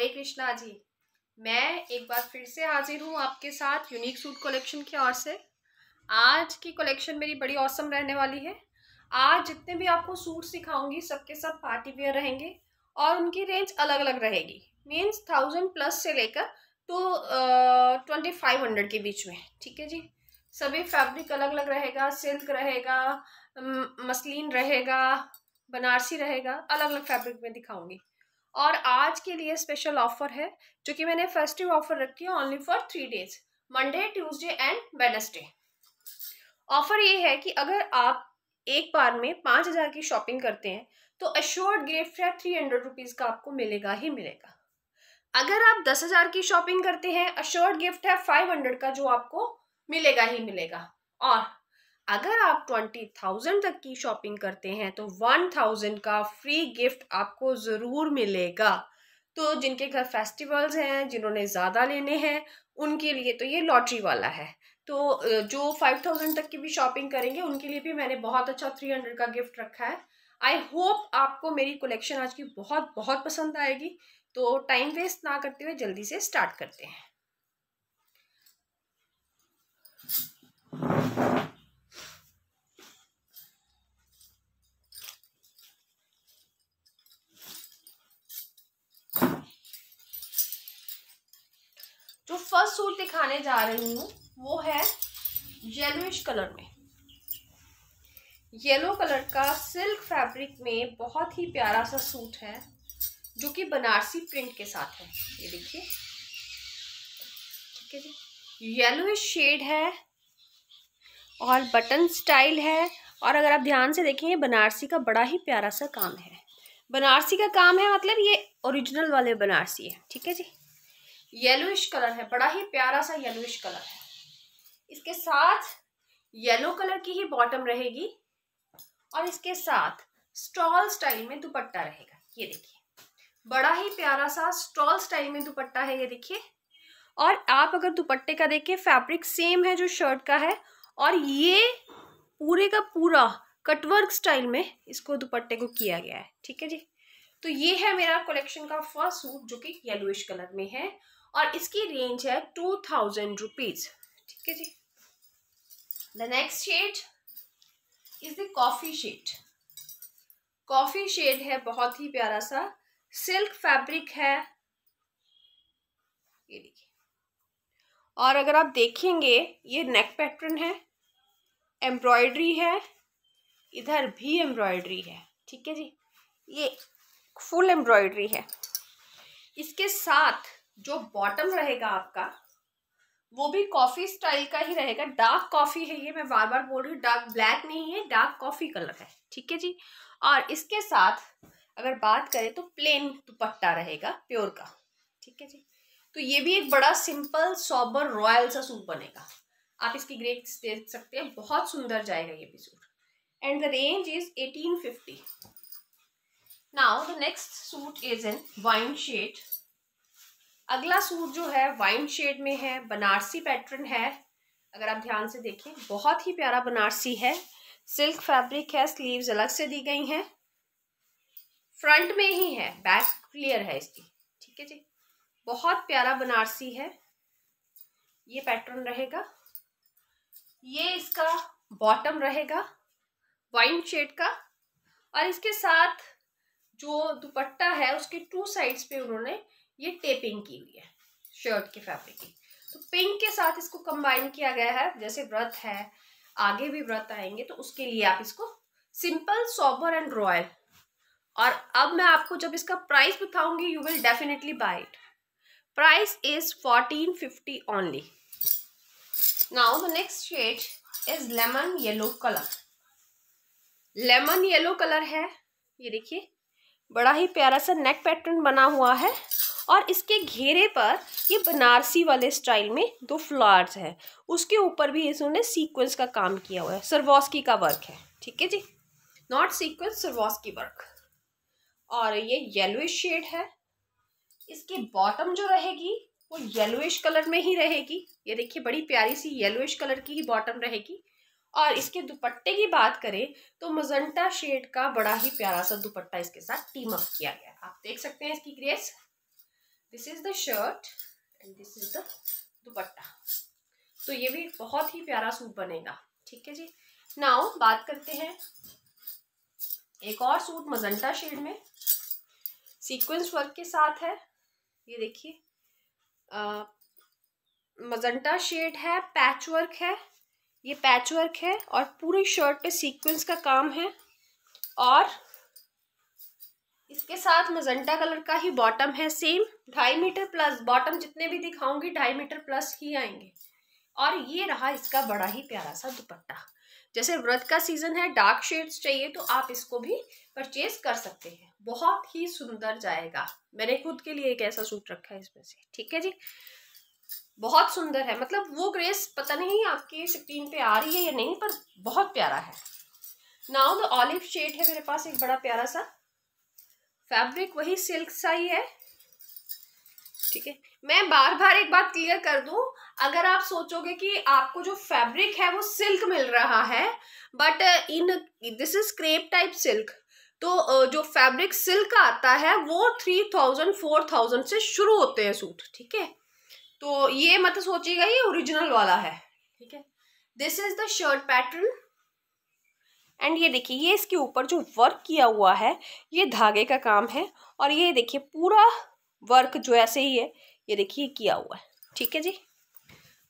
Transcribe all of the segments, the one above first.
हरे कृष्णा जी मैं एक बार फिर से हाजिर हूँ आपके साथ यूनिक सूट कलेक्शन की ओर से आज की कलेक्शन मेरी बड़ी औसम रहने वाली है आज जितने भी आपको सूट सिखाऊंगी सबके सब पार्टी वेयर रहेंगे और उनकी रेंज अलग अलग रहेगी मीन्स थाउजेंड प्लस से लेकर टू ट्वेंटी फाइव हंड्रेड के बीच में ठीक है जी सभी फैब्रिक अलग अलग रहेगा सिल्क रहेगा मसलिन रहेगा बनारसी रहेगा अलग अलग फैब्रिक में दिखाऊंगी और आज के लिए स्पेशल ऑफर है जो कि मैंने फेस्टिव ऑफर रखी है only for three days Monday Tuesday and Wednesday offer ये है कि अगर आप एक बार में पाँच हज़ार की शॉपिंग करते हैं तो अश्योर्ड गिफ्ट है थ्री हंड्रेड रुपीज़ का आपको मिलेगा ही मिलेगा अगर आप दस हज़ार की शॉपिंग करते हैं अश्योर्ड गिफ्ट है फाइव हंड्रेड का जो आपको मिलेगा ही मिलेगा और अगर आप ट्वेंटी थाउजेंड तक की शॉपिंग करते हैं तो वन थाउजेंड का फ्री गिफ्ट आपको ज़रूर मिलेगा तो जिनके घर फेस्टिवल्स हैं जिन्होंने ज़्यादा लेने हैं उनके लिए तो ये लॉटरी वाला है तो जो फाइव थाउजेंड तक की भी शॉपिंग करेंगे उनके लिए भी मैंने बहुत अच्छा थ्री हंड्रेड का गिफ्ट रखा है आई होप आपको मेरी कलेक्शन आज की बहुत बहुत पसंद आएगी तो टाइम वेस्ट ना करते हुए जल्दी से स्टार्ट करते हैं फर्स्ट सूट दिखाने जा रही हूँ वो है येलोइश कलर में येलो कलर का सिल्क फैब्रिक में बहुत ही प्यारा सा सूट है जो कि बनारसी प्रिंट के साथ है ये देखिए ठीक है जी येलोइश शेड है और बटन स्टाइल है और अगर आप ध्यान से देखें बनारसी का बड़ा ही प्यारा सा काम है बनारसी का काम है मतलब ये ओरिजिनल वाले बनारसी है ठीक है जी येलोइश कलर है बड़ा ही प्यारा सा येलोइश कलर है इसके साथ येलो कलर की ही बॉटम रहेगी और इसके साथ स्टॉल स्टाइल में दुपट्टा रहेगा ये देखिए बड़ा ही प्यारा सा स्टॉल स्टाइल में दुपट्टा है ये देखिए और आप अगर दुपट्टे का देखिए फैब्रिक सेम है जो शर्ट का है और ये पूरे का पूरा कटवर्क स्टाइल में इसको दुपट्टे को किया गया है ठीक है जी तो ये है मेरा कलेक्शन का फर्स्ट सूट जो कि येलोइश कलर में है और इसकी रेंज है टू थाउजेंड रुपीज़ ठीक है जी the next shade is the coffee shade coffee shade है बहुत ही प्यारा सा सिल्क फैब्रिक है ये देखिए और अगर आप देखेंगे ये नेक पैटर्न है एम्ब्रॉयडरी है इधर भी एम्ब्रॉयडरी है ठीक है जी ये फुल एम्ब्रॉयडरी है इसके साथ जो बॉटम रहेगा आपका वो भी कॉफ़ी स्टाइल का ही रहेगा डार्क कॉफ़ी है ये मैं बार बार बोल रही हूँ डार्क ब्लैक नहीं है डार्क कॉफ़ी कलर है ठीक है जी और इसके साथ अगर बात करें तो प्लेन दुपट्टा रहेगा प्योर का ठीक है जी तो ये भी एक बड़ा सिंपल सॉबर रॉयल सा सूट बनेगा आप इसकी ग्रेट देख सकते हैं बहुत सुंदर जाएगा ये भी suit and the range is eighteen fifty now the next suit is in wine shade अगला सूट जो है वाइन शेड में है बनारसी पैटर्न है अगर आप ध्यान से देखें बहुत ही प्यारा बनारसी है सिल्क फैब्रिक है स्लीव्स अलग से दी गई हैं फ्रंट में ही है बैक क्लियर है इसकी ठीक है जी बहुत प्यारा बनारसी है ये पैटर्न रहेगा ये इसका बॉटम रहेगा वाइन शेड का और इसके साथ जो दुपट्टा है उसके टू साइड्स पे उन्होंने ये टेपिंग की हुई है शर्ट के फैब्रिक की तो पिंक के साथ इसको कंबाइन किया गया है जैसे व्रत है आगे भी व्रत आएंगे तो उसके लिए आप इसको सिंपल सॉबर एंड रॉयल और अब मैं आपको जब इसका प्राइस बताऊंगी you will definitely buy it price is fourteen fifty only now the next shade is lemon yellow colour lemon yellow colour है ये देखिए बड़ा ही प्यारा सा नेक पैटर्न बना हुआ है और इसके घेरे पर ये बनारसी वाले स्टाइल में दो फ्लावर्स हैं उसके ऊपर भी इसने सीक्वेंस का काम किया हुआ है सरवॉस्की का वर्क है ठीक है जी नॉट सीक्वेंस सरवॉस्की वर्क और ये येलोइश शेड है इसकी बॉटम जो रहेगी वो येलोइश कलर में ही रहेगी ये देखिए बड़ी प्यारी सी येलोइश कलर की ही बॉटम रहेगी और इसके दुपट्टे की बात करें तो मजंटा शेड का बड़ा ही प्यारा सा दुपट्टा इसके साथ टीम अप किया गया आप देख सकते हैं इसकी grace this is the shirt and this is the dupatta तो ये भी बहुत ही प्यारा सूट बनेगा ठीक है जी नाउ बात करते हैं एक और सूट मजंटा शेड में सीक्वेंस वर्क के साथ है ये देखिए मजंटा शेड है पैच वर्क है ये पैच वर्क है और पूरी शर्ट पे सीक्वेंस का काम है और इसके साथ मजेंटा कलर का ही बॉटम है सेम ढाई मीटर प्लस बॉटम जितने भी दिखाऊंगी ढाई मीटर प्लस ही आएंगे और ये रहा इसका बड़ा ही प्यारा सा दुपट्टा जैसे व्रत का सीजन है डार्क शेड्स चाहिए तो आप इसको भी परचेज कर सकते हैं बहुत ही सुंदर जाएगा मैंने खुद के लिए एक ऐसा सूट रखा है इसमें से ठीक है जी बहुत सुंदर है मतलब वो ग्रेस पता नहीं आपकी स्क्रीन पे आ रही है या नहीं पर बहुत प्यारा है नाउ द ऑलिव शेड है मेरे पास एक बड़ा प्यारा सा फैब्रिक वही सिल्क सा ही है ठीक है मैं बार बार एक बात क्लियर कर दूं अगर आप सोचोगे कि आपको जो फैब्रिक है वो सिल्क मिल रहा है but uh, in this is crepe type silk तो uh, जो फैब्रिक सिल्क आता है वो थ्री थाउजेंड फोर थाउजेंड से शुरू होते हैं सूट ठीक है तो ये मत सोचिएगा ये ओरिजिनल वाला है ठीक है this is the shirt pattern and ये देखिए ये इसके ऊपर जो वर्क किया हुआ है ये धागे का काम है और ये देखिए पूरा वर्क जो ऐसे ही है ये देखिए किया हुआ है ठीक है जी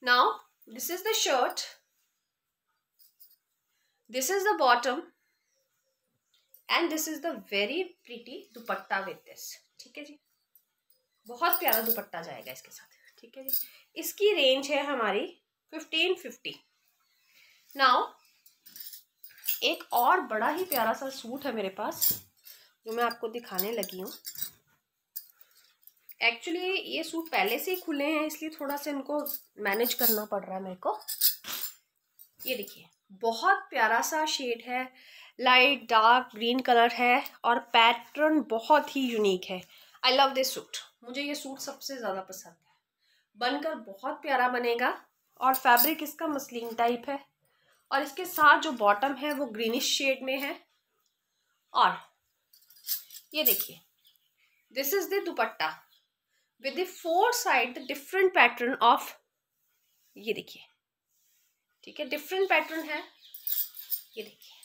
now this is the shirt this is the bottom and this is the very pretty dupatta with this ठीक है जी बहुत प्यारा दुपट्टा जाएगा इसके साथ ठीक है जी इसकी रेंज है हमारी फिफ्टीन फिफ्टी नाउ एक और बड़ा ही प्यारा सा सूट है मेरे पास जो मैं आपको दिखाने लगी हूँ एक्चुअली ये सूट पहले से ही खुले हैं इसलिए थोड़ा सा इनको मैनेज करना पड़ रहा है मेरे को ये देखिए बहुत प्यारा सा शेड है लाइट डार्क ग्रीन कलर है और पैटर्न बहुत ही यूनिक है आई लव दिस सूट मुझे ये सूट सबसे ज़्यादा पसंद है बनकर बहुत प्यारा बनेगा और फैब्रिक इसका मसलिन टाइप है और इसके साथ जो बॉटम है वो ग्रीनिश शेड में है और ये देखिए this is the dupatta with the four side the different pattern of ये देखिए ठीक है डिफरेंट पैटर्न है ये देखिए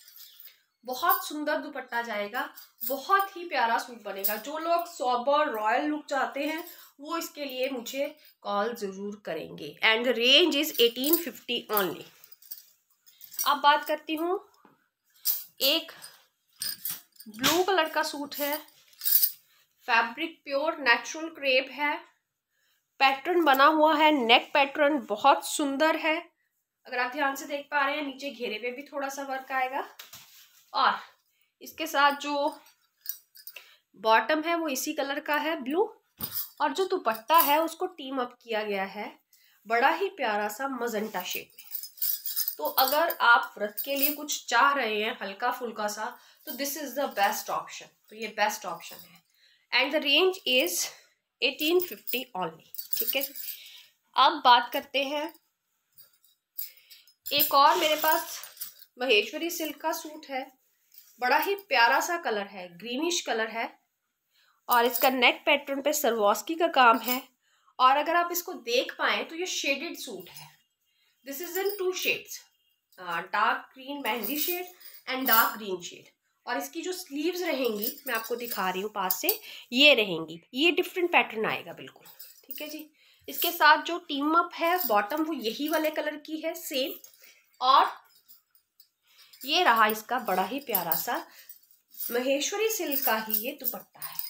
बहुत सुंदर दुपट्टा जाएगा बहुत ही प्यारा सूट बनेगा जो लोग सॉबर रॉयल लुक चाहते हैं वो इसके लिए मुझे कॉल ज़रूर करेंगे and the range is eighteen fifty only अब बात करती हूँ एक ब्लू कलर का सूट है फैब्रिक प्योर नेचुरल क्रेप है पैटर्न बना हुआ है नेक पैटर्न बहुत सुंदर है अगर आप ध्यान से देख पा रहे हैं नीचे घेरे पे भी थोड़ा सा वर्क आएगा और इसके साथ जो बॉटम है वो इसी कलर का है ब्लू और जो दुपट्टा है उसको टीम अप किया गया है बड़ा ही प्यारा सा मजंटा शेप में तो अगर आप व्रत के लिए कुछ चाह रहे हैं हल्का फुल्का सा तो this is the best option तो ये बेस्ट ऑप्शन है and the range is eighteen fifty only ठीक है अब बात करते हैं एक और मेरे पास महेश्वरी सिल्क का सूट है बड़ा ही प्यारा सा कलर है ग्रीनिश कलर है और इसका नेक पैटर्न पे सरवास्की का काम है और अगर आप इसको देख पाएँ तो ये शेडेड सूट है this is in two shades dark green mehndi shade and dark green shade और इसकी जो स्लीव्स रहेंगी मैं आपको दिखा रही हूँ पास से ये रहेंगी ये डिफरेंट पैटर्न आएगा बिल्कुल ठीक है जी इसके साथ जो टीम अप है बॉटम वो यही वाले कलर की है सेम और ये रहा इसका बड़ा ही प्यारा सा महेश्वरी सिल्क का ही ये दुपट्टा है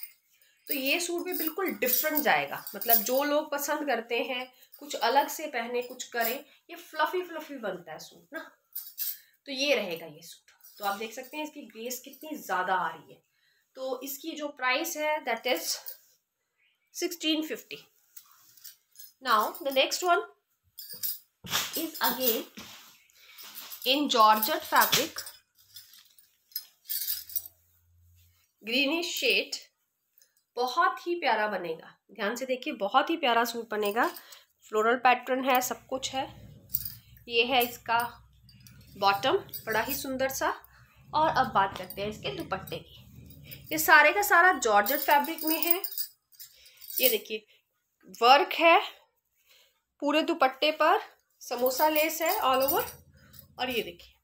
तो ये सूट भी बिल्कुल डिफरेंट जाएगा मतलब जो लोग पसंद करते हैं कुछ अलग से पहने कुछ करें ये फ्लफी फ्लफी बनता है सूट ना तो ये रहेगा ये सूट तो आप देख सकते हैं इसकी ग्रेस कितनी ज़्यादा आ रही है तो इसकी जो प्राइस है that is sixteen fifty now the next one is again in georgette fabric greenish shade बहुत ही प्यारा बनेगा ध्यान से देखिए बहुत ही प्यारा सूट बनेगा फ्लोरल पैटर्न है सब कुछ है ये है इसका बॉटम बड़ा ही सुंदर सा और अब बात करते हैं इसके दुपट्टे की ये सारे का सारा जॉर्जेट फैब्रिक में है ये देखिए वर्क है पूरे दुपट्टे पर समोसा लेस है ऑल ओवर और ये देखिए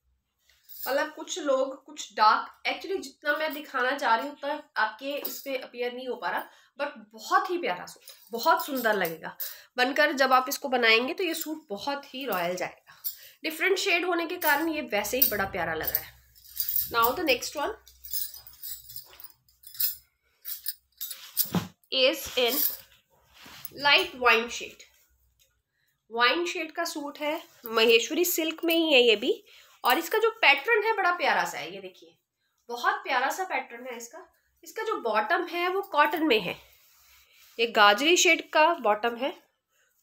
मतलब कुछ लोग कुछ डार्क एक्चुअली जितना मैं दिखाना चाह रही हूँ उतना आपके इस पर अपियर नहीं हो पा रहा बट बहुत ही प्यारा सूट बहुत सुंदर लगेगा बनकर जब आप इसको बनाएंगे तो ये सूट बहुत ही रॉयल जाएगा डिफरेंट शेड होने के कारण ये वैसे ही बड़ा प्यारा लग रहा है now the next one is in light wine shade wine shade का सूट है महेश्वरी सिल्क में ही है ये भी और इसका जो पैटर्न है बड़ा प्यारा सा है ये देखिए बहुत प्यारा सा पैटर्न है इसका इसका जो बॉटम है वो कॉटन में है ये गाजरी शेड का बॉटम है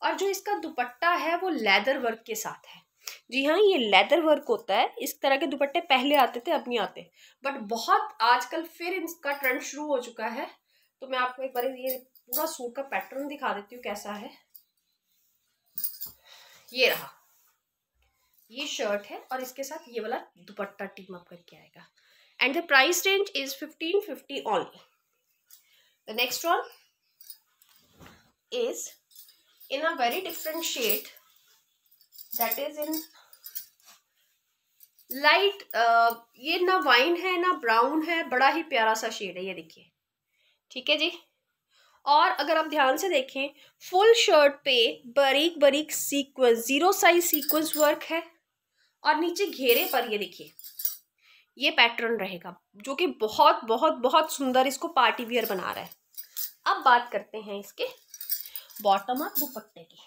और जो इसका दुपट्टा है वो लेदर वर्क के साथ है जी हाँ ये लेदर वर्क होता है इस तरह के दुपट्टे पहले आते थे अब नहीं आते बट बहुत आजकल फिर इसका ट्रेंड शुरू हो चुका है तो मैं आपको एक बार ये पूरा सूट का पैटर्न दिखा देती हूँ कैसा है ये रहा ये शर्ट है और इसके साथ ये वाला दुपट्टा टीम अप करके आएगा and the price range is fifteen fifty only the next one is in a very different shade that is in light ये ना वाइन है ना ब्राउन है बड़ा ही प्यारा सा शेड है ये देखिए ठीक है जी और अगर आप ध्यान से देखें फुल शर्ट पे बारीक बारीक sequence zero size sequence work है और नीचे घेरे पर ये देखिए ये पैटर्न रहेगा जो कि बहुत बहुत बहुत सुंदर इसको पार्टी वियर बना रहा है अब बात करते हैं इसके बॉटम और दुपट्टे की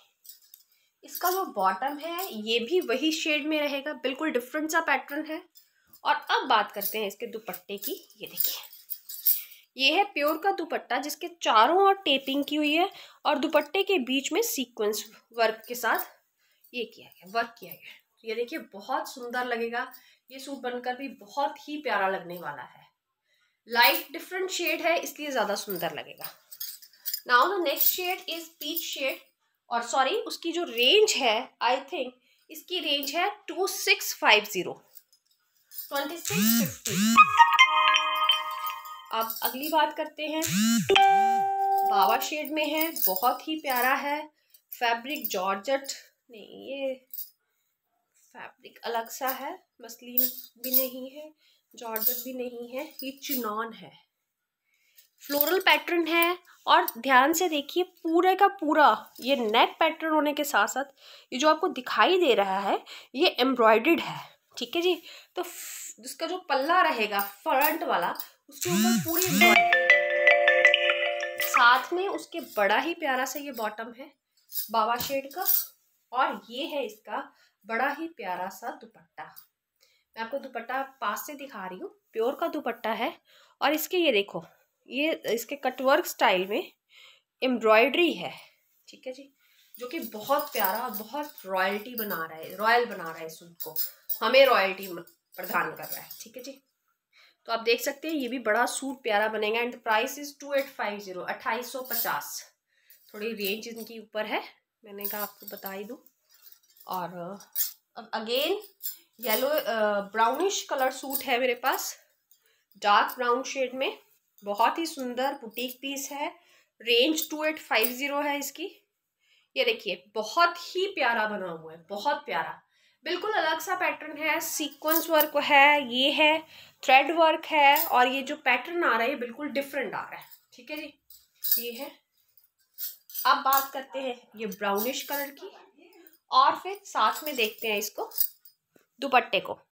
इसका जो बॉटम है ये भी वही शेड में रहेगा बिल्कुल डिफरेंट सा पैटर्न है और अब बात करते हैं इसके दुपट्टे की ये देखिए ये है प्योर का दुपट्टा जिसके चारों ओर टेपिंग की हुई है और दुपट्टे के बीच में सीक्वेंस वर्क के साथ ये किया गया वर्क किया गया ये देखिए बहुत सुंदर लगेगा ये सूट बनकर भी बहुत ही प्यारा लगने वाला है लाइट डिफरेंट शेड है इसलिए ज़्यादा सुंदर लगेगा now the next shade is peach shade और सॉरी उसकी जो रेंज है आई थिंक इसकी रेंज है two six five zero twenty six fifty अब अगली बात करते हैं बाबा शेड में है बहुत ही प्यारा है फैब्रिक जॉर्जट नहीं ये फैब्रिक अलग सा है मसलिन भी नहीं है जॉर्जर भी नहीं है ये चुनौन है फ्लोरल पैटर्न है और ध्यान से देखिए पूरे का पूरा ये नेक पैटर्न होने के साथ साथ ये जो आपको दिखाई दे रहा है ये एम्ब्रॉयड है ठीक है जी तो इसका जो पल्ला रहेगा फ्रंट वाला उसके ऊपर पूरी साथ में उसके बड़ा ही प्यारा सा ये बॉटम है बाबा शेड का और ये है इसका बड़ा ही प्यारा सा दुपट्टा मैं आपको दुपट्टा पास से दिखा रही हूँ प्योर का दुपट्टा है और इसके ये देखो ये इसके कटवर्क स्टाइल में एम्ब्रॉयडरी है ठीक है जी जो कि बहुत प्यारा बहुत रॉयल्टी बना रहा है रॉयल बना रहा है सूट को हमें रॉयल्टी प्रदान कर रहा है ठीक है जी तो आप देख सकते हैं ये भी बड़ा सूट प्यारा बनेगा and price is two eight five zero अट्ठाईस सौ पचास थोड़ी रेंज इनकी ऊपर है मैंने कहा आपको बता ही दूँ और अब again yellow brownish colour suit है मेरे पास डार्क ब्राउन शेड में बहुत ही सुंदर बुटीक पीस है range two eight five zero है इसकी ये देखिए बहुत ही प्यारा बना हुआ है बहुत प्यारा बिल्कुल अलग सा पैटर्न है सीक्वेंस वर्क है ये है थ्रेड वर्क है और ये जो पैटर्न आ रहा है ये बिल्कुल डिफरेंट आ रहा है ठीक है जी ये है अब बात करते हैं ये ब्राउनिश कलर की और फिर साथ में देखते हैं इसको दुपट्टे को